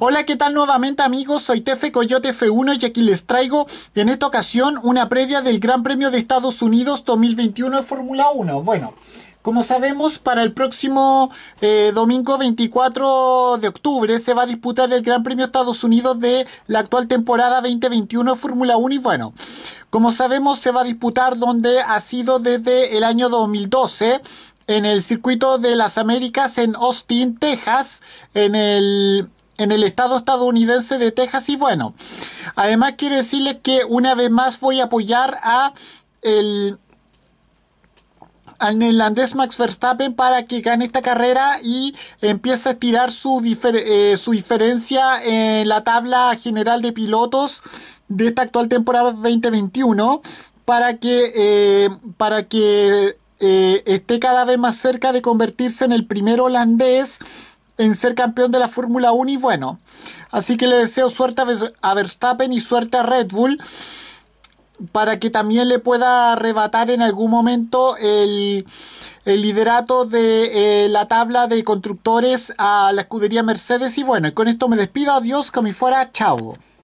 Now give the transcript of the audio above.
Hola, ¿qué tal nuevamente amigos? Soy Tefe Coyote F1 y aquí les traigo en esta ocasión una previa del Gran Premio de Estados Unidos 2021 de Fórmula 1. Bueno, como sabemos, para el próximo eh, domingo 24 de octubre se va a disputar el Gran Premio de Estados Unidos de la actual temporada 2021 Fórmula 1 y bueno, como sabemos se va a disputar donde ha sido desde el año 2012 en el circuito de las Américas en Austin, Texas, en el en el estado estadounidense de Texas. Y bueno, además quiero decirles que una vez más voy a apoyar a el al neerlandés Max Verstappen para que gane esta carrera y empiece a estirar su, eh, su diferencia en la tabla general de pilotos de esta actual temporada 2021 para que, eh, para que eh, esté cada vez más cerca de convertirse en el primer holandés en ser campeón de la Fórmula 1 y bueno. Así que le deseo suerte a Verstappen y suerte a Red Bull para que también le pueda arrebatar en algún momento el, liderato de eh, la tabla de constructores a la escudería Mercedes. Y bueno, con esto me despido. Adiós, como fuera. Chao.